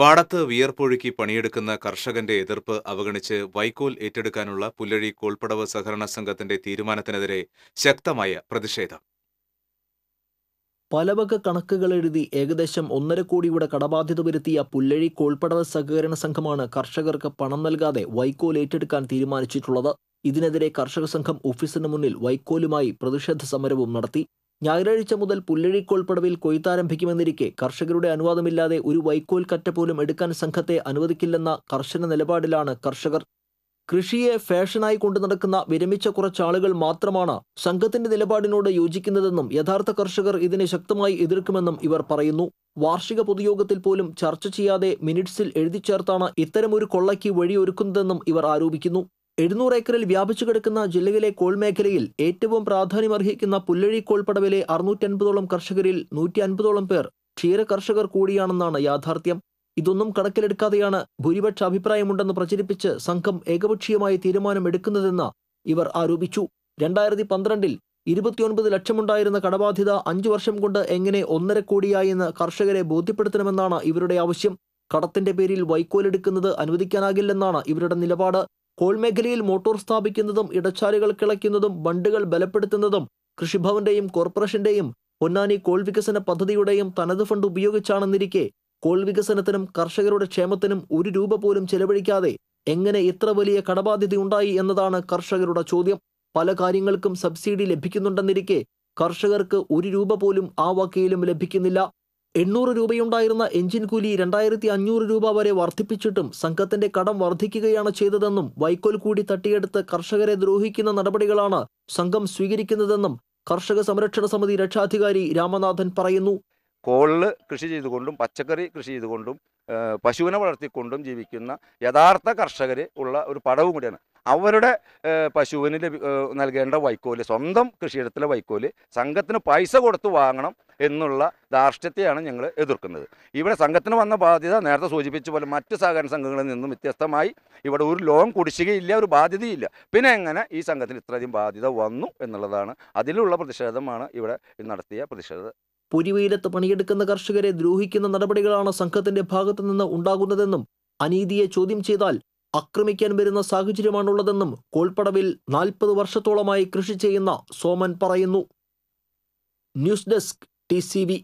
പാടത്ത് വിയർപ്പൊഴുക്കി പണിയെടുക്കുന്ന കർഷകന്റെ എതിർപ്പ് അവഗണിച്ച് വൈക്കോൽ ഏറ്റെടുക്കാനുള്ള പുല്ലഴി കോൾപ്പടവ് സഹകരണ സംഘത്തിന്റെ തീരുമാനത്തിനെതിരെ ശക്തമായ പ്രതിഷേധം പലവക കണക്കുകൾ എഴുതി ഏകദേശം ഒന്നര കോടിയുടെ കടബാധ്യത വരുത്തിയ പുല്ലഴി കോൾപ്പടവ് സഹകരണ സംഘമാണ് കർഷകർക്ക് പണം നൽകാതെ വൈക്കോൽ ഏറ്റെടുക്കാൻ തീരുമാനിച്ചിട്ടുള്ളത് ഇതിനെതിരെ കർഷക സംഘം ഓഫീസിന് മുന്നിൽ വൈക്കോലുമായി പ്രതിഷേധ സമരവും നടത്തി ഞായറാഴ്ച മുതൽ പടവിൽ കൊയ്ത്താരംഭിക്കുമെന്നിരിക്കെ കർഷകരുടെ അനുവാദമില്ലാതെ ഒരു വൈക്കോൽ കറ്റ പോലും എടുക്കാൻ സംഘത്തെ അനുവദിക്കില്ലെന്ന കർശന നിലപാടിലാണ് കർഷകർ കൃഷിയെ ഫാഷനായി കൊണ്ടു നടക്കുന്ന വിരമിച്ച കുറച്ചാളുകൾ മാത്രമാണ് സംഘത്തിന്റെ നിലപാടിനോട് യോജിക്കുന്നതെന്നും യഥാർത്ഥ കർഷകർ ഇതിനെ ശക്തമായി എതിർക്കുമെന്നും ഇവർ പറയുന്നു വാർഷിക പൊതുയോഗത്തിൽ പോലും ചർച്ച ചെയ്യാതെ മിനിറ്റ്സിൽ എഴുതിച്ചേർത്താണ് ഇത്തരമൊരു കൊള്ളയ്ക്ക് വഴിയൊരുക്കുന്നതെന്നും ഇവർ ആരോപിക്കുന്നു എഴുന്നൂറ് ഏക്കറിൽ വ്യാപിച്ചു കിടക്കുന്ന ജില്ലയിലെ കോൾ മേഖലയിൽ ഏറ്റവും പ്രാധാന്യമർഹിക്കുന്ന പുല്ലഴിക്കോൾ പടവിലെ അറുന്നൂറ്റൻപതോളം കർഷകരിൽ നൂറ്റി അൻപതോളം പേർ ക്ഷീര കർഷകർ കൂടിയാണെന്നാണ് യാഥാർത്ഥ്യം ഇതൊന്നും കണക്കിലെടുക്കാതെയാണ് ഭൂരിപക്ഷ അഭിപ്രായമുണ്ടെന്ന് പ്രചരിപ്പിച്ച് സംഘം ഏകപക്ഷീയമായി തീരുമാനമെടുക്കുന്നതെന്ന് ഇവർ ആരോപിച്ചു രണ്ടായിരത്തി പന്ത്രണ്ടിൽ ഇരുപത്തിയൊൻപത് ലക്ഷമുണ്ടായിരുന്ന കടബാധ്യത അഞ്ചു വർഷം കൊണ്ട് എങ്ങനെ ഒന്നര കോടിയായെന്ന് കർഷകരെ ബോധ്യപ്പെടുത്തണമെന്നാണ് ഇവരുടെ ആവശ്യം കടത്തിന്റെ പേരിൽ വൈക്കോലെടുക്കുന്നത് അനുവദിക്കാനാകില്ലെന്നാണ് ഇവരുടെ നിലപാട് കോൾ മേഖലയിൽ മോട്ടോർ സ്ഥാപിക്കുന്നതും ഇടച്ചാലുകൾ കിളയ്ക്കുന്നതും ബണ്ടുകൾ ബലപ്പെടുത്തുന്നതും കൃഷിഭവന്റെയും കോർപ്പറേഷന്റെയും പൊന്നാനി കോൾ വികസന പദ്ധതിയുടെയും തനത് ഫണ്ട് ഉപയോഗിച്ചാണെന്നിരിക്കെ കോൾ വികസനത്തിനും കർഷകരുടെ ക്ഷേമത്തിനും ഒരു രൂപ പോലും ചെലവഴിക്കാതെ എങ്ങനെ ഇത്ര വലിയ കടബാധ്യതയുണ്ടായി എന്നതാണ് കർഷകരുടെ ചോദ്യം പല കാര്യങ്ങൾക്കും സബ്സിഡി ലഭിക്കുന്നുണ്ടെന്നിരിക്കെ കർഷകർക്ക് ഒരു രൂപ പോലും ആ വക്കയിലും ലഭിക്കുന്നില്ല എണ്ണൂറ് രൂപയുണ്ടായിരുന്ന എഞ്ചിൻ കൂലി രണ്ടായിരത്തി അഞ്ഞൂറ് രൂപ വരെ വർദ്ധിപ്പിച്ചിട്ടും സംഘത്തിന്റെ കടം വർദ്ധിക്കുകയാണ് ചെയ്തതെന്നും വൈക്കോൽ കൂടി തട്ടിയെടുത്ത് കർഷകരെ ദ്രോഹിക്കുന്ന നടപടികളാണ് സംഘം സ്വീകരിക്കുന്നതെന്നും കർഷക സംരക്ഷണ സമിതി രക്ഷാധികാരി രാമനാഥൻ പറയുന്നു കോളിൽ കൃഷി ചെയ്തുകൊണ്ടും പച്ചക്കറി കൃഷി ചെയ്തുകൊണ്ടും പശുവിനെ വളർത്തിക്കൊണ്ടും ജീവിക്കുന്ന യഥാർത്ഥ കർഷകർ ഉള്ള ഒരു പടവും കൂടിയാണ് അവരുടെ പശുവിന് നൽകേണ്ട വൈക്കോല് സ്വന്തം കൃഷിയിടത്തിലെ വൈക്കോല് സംഘത്തിന് പൈസ കൊടുത്ത് വാങ്ങണം എന്നുള്ള ധാർഷ്ട്യത്തെയാണ് ഞങ്ങൾ എതിർക്കുന്നത് ഇവിടെ സംഘത്തിന് വന്ന ബാധ്യത നേരത്തെ സൂചിപ്പിച്ച പോലെ മറ്റ് സഹകരണ സംഘങ്ങളിൽ നിന്നും വ്യത്യസ്തമായി ഇവിടെ ഒരു ലോൺ കുടിശ്ശികയില്ല ഒരു ബാധ്യതയില്ല പിന്നെ എങ്ങനെ ഈ സംഘത്തിന് ഇത്രയധികം ബാധ്യത വന്നു എന്നുള്ളതാണ് അതിലുള്ള പ്രതിഷേധമാണ് ഇവിടെ നടത്തിയ പ്രതിഷേധ പുരിവെയിലത്ത് പണിയെടുക്കുന്ന കർഷകരെ ദ്രോഹിക്കുന്ന നടപടികളാണ് സംഘത്തിന്റെ ഭാഗത്തു നിന്ന് ഉണ്ടാകുന്നതെന്നും അനീതിയെ ചോദ്യം ചെയ്താൽ ആക്രമിക്കാൻ വരുന്ന സാഹചര്യമാണുള്ളതെന്നും കോൾപ്പടവിൽ നാൽപ്പത് വർഷത്തോളമായി കൃഷി ചെയ്യുന്ന സോമൻ പറയുന്നു ന്യൂസ് ഡെസ്ക് ടി